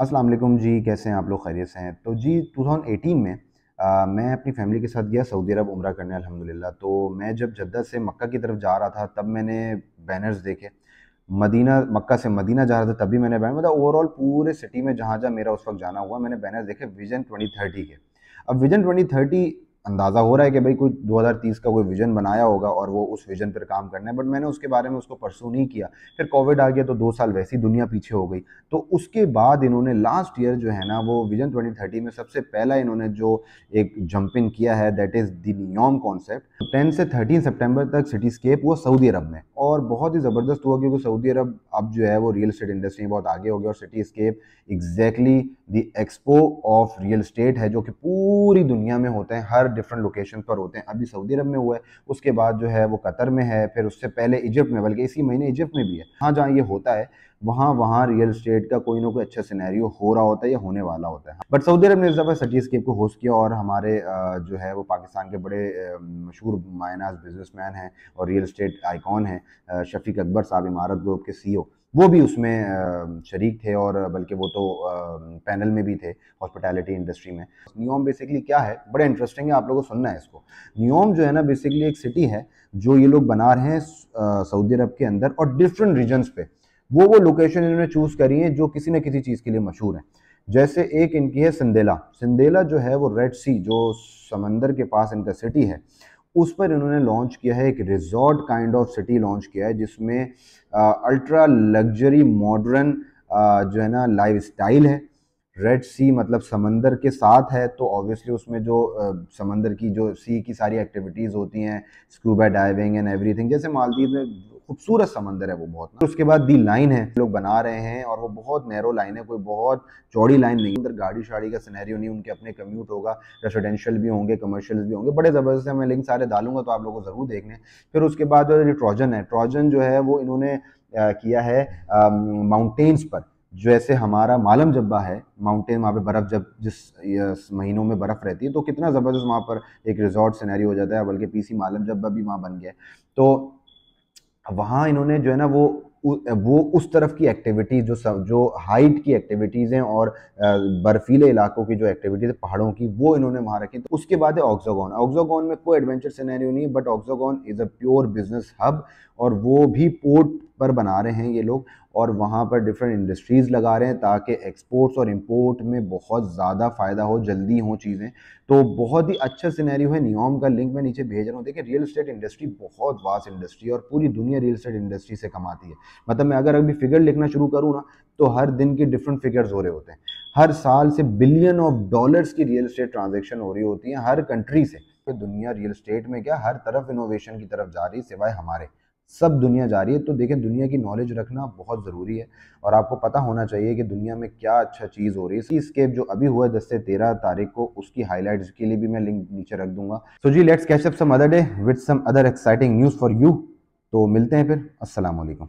असलम जी कैसे हैं आप लोग खैरियत से हैं तो जी 2018 में आ, मैं अपनी फैमिली के साथ गया सऊदी अरब उम्र करने अल्हम्दुलिल्लाह तो मैं जब जद्दा से मक्का की तरफ जा रहा था तब मैंने बैनर्स देखे मदीना मक्का से मदीना जा रहा था तभी मैंने बैनर मतलब ओवरऑल पूरे सिटी में जहाँ जहाँ मेरा उस वक्त जाना हुआ मैंने बैनर देखे विजन ट्वेंटी के अब विजन ट्वेंटी अंदाज़ा हो रहा है कि भाई कोई 2030 का कोई विज़न बनाया होगा और वो उस विज़न पर काम करना है बट मैंने उसके बारे में उसको परसू नहीं किया फिर कोविड आ गया तो दो साल वैसी दुनिया पीछे हो गई तो उसके बाद इन्होंने लास्ट ईयर जो है ना वो विज़न 2030 में सबसे पहला इन्होंने जो एक जंपिंग किया है that is the Neom concept ten से थर्टीन सेप्टेम्बर तक सिटी स्केप वो सऊदी अरब में और बहुत ही ज़बरदस्त हुआ क्योंकि सऊदी अरब अब जो है वो रियल इस्टेट इंडस्ट्री में बहुत आगे हो गया और cityscape exactly the expo of real estate है जो कि पूरी दुनिया में होते हैं हर डिफरेंट लोकेशन पर होते हैं अभी सऊदी अरब में हुआ है उसके बाद जो है वो कतर में है फिर उससे पहले इजिप्ट में बल्कि इसी महीने इजिप्ट में भी है हाँ जहाँ ये होता है वहाँ वहाँ रियल स्टेट का कोई ना कोई अच्छा सिनेरियो हो रहा होता है या होने वाला होता है बट सऊदी अरब ने इस दफ़ा सटी स्केप को होस्ट किया और हमारे जो है वो पाकिस्तान के बड़े मशहूर मायनाज बिजनेसमैन हैं और रियल स्टेट आइकॉन हैं शफीक अकबर साहब इमारत ग्रुप के सी e वो भी उसमें शरीक थे और बल्कि वो तो पैनल में भी थे हॉस्पिटैलिटी इंडस्ट्री में नियोम बेसिकली क्या है बड़े इंटरेस्टिंग है आप लोगों को सुनना है इसको नियोम जो है ना बेसिकली एक सिटी है जो ये लोग बना रहे हैं सऊदी अरब के अंदर और डिफरेंट रीजन्स पे वो वो लोकेशन इन्होंने चूज करी है जो किसी न किसी चीज़ के लिए मशहूर है जैसे एक इनकी है सिंदेला सिंदेला जो है वो रेड सी जो समंदर के पास इनका सिटी है उस पर इन्होंने लॉन्च किया है एक resort kind of city launch किया है जिसमें अल्ट्रा लग्जरी मॉडर्न जो है ना लाइफ स्टाइल है रेड सी मतलब समंदर के साथ है तो ऑब्वियसली उसमें जो आ, समंदर की जो सी की सारी एक्टिविटीज़ होती हैं स्कूबा डाइविंग एंड एवरीथिंग जैसे मालदीव में खूबसूरत समंदर है वो बहुत तो उसके बाद दी लाइन है लोग बना रहे हैं और वो बहुत नैरो लाइन है कोई बहुत चौड़ी लाइन नहीं अंदर गाड़ी शाड़ी का सिनेरियो नहीं उनके अपने कम्यूट होगा रेसिडेंशियल भी होंगे कमर्शियल भी होंगे बड़े ज़बरदस्त है मैं लिंक सारे डालूंगा तो आप लोगों को ज़रूर देख लें फिर उसके बाद जो ट्रॉजन है ट्रॉजन जो है वो इन्होंने किया है माउंटेन्स पर जैसे हमारा मालम जब्बा है माउंटेन वहाँ पे बर्फ़ जब जिस महीनों में बर्फ़ रहती है तो कितना ज़बरदस्त वहाँ पर एक रिजॉर्ट सिनेरियो हो जाता है बल्कि पीसी मालम जब्बा भी वहाँ बन गया तो वहाँ इन्होंने जो है ना वो वो उस तरफ की एक्टिविटीज़ जो सब जो हाइट की एक्टिविटीज़ हैं और बर्फीले इलाकों की जो एक्टिविटीज़ है पहाड़ों की वो इन्होंने वहाँ रखी तो उसके बाद है ऑक्जोगॉन ऑक्जोगॉन में कोई एडवेंचर सिनेरियो नहीं है but Oxagon is a pure business hub और वो भी पोर्ट पर बना रहे हैं ये लोग और वहाँ पर डिफरेंट इंडस्ट्रीज़ लगा रहे हैं ताकि एक्सपोर्ट्स और इंपोर्ट में बहुत ज़्यादा फ़ायदा हो जल्दी हो चीज़ें तो बहुत ही अच्छा सिनेरियो है नियोम का लिंक मैं नीचे भेज रहा हूँ देखिए रियल इस्टेट इंडस्ट्री बहुत वास्ट इंडस्ट्री और पूरी दुनिया रियल इस्टेट इंडस्ट्री से कमाती है मतलब मैं अगर अभी फिगर लिखना शुरू करूँ ना तो हर दिन के डिफरेंट फिगर्स हो रहे होते हैं हर साल से बिलियन ऑफ डॉलर्स की रियल इस्टेट ट्रांजेक्शन हो रही होती है हर कंट्री से दुनिया रियल इस्टेट में क्या हर तरफ इनोवेशन की तरफ जा रही है सिवाय हमारे सब दुनिया जा रही है तो देखें दुनिया की नॉलेज रखना बहुत ज़रूरी है और आपको पता होना चाहिए कि दुनिया में क्या अच्छा चीज़ हो रही है इसकेप जो अभी हुआ है दस से तेरह तारीख को उसकी हाईलाइट्स के लिए भी मैं लिंक नीचे रख दूंगा सो जी let's catch up some other day with some other exciting news for you तो मिलते हैं फिर असलम